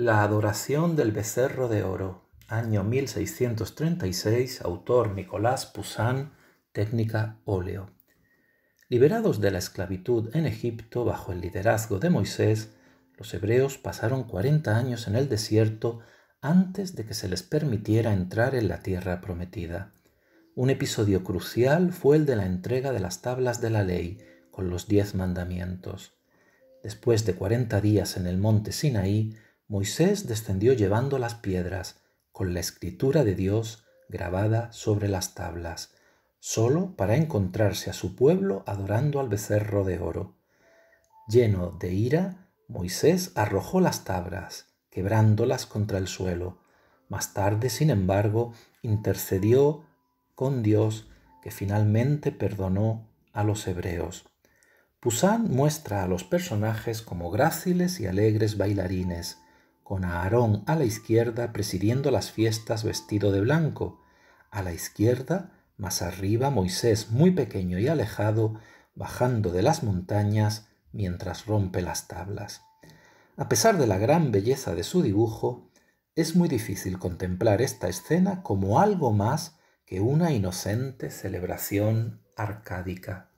La adoración del becerro de oro, año 1636, autor Nicolás Poussin, técnica óleo. Liberados de la esclavitud en Egipto bajo el liderazgo de Moisés, los hebreos pasaron 40 años en el desierto antes de que se les permitiera entrar en la tierra prometida. Un episodio crucial fue el de la entrega de las tablas de la ley con los diez mandamientos. Después de 40 días en el monte Sinaí, Moisés descendió llevando las piedras con la escritura de Dios grabada sobre las tablas, solo para encontrarse a su pueblo adorando al becerro de oro. Lleno de ira, Moisés arrojó las tablas, quebrándolas contra el suelo. Más tarde, sin embargo, intercedió con Dios, que finalmente perdonó a los hebreos. Pusán muestra a los personajes como gráciles y alegres bailarines, con Aarón a la izquierda presidiendo las fiestas vestido de blanco, a la izquierda, más arriba, Moisés muy pequeño y alejado, bajando de las montañas mientras rompe las tablas. A pesar de la gran belleza de su dibujo, es muy difícil contemplar esta escena como algo más que una inocente celebración arcádica.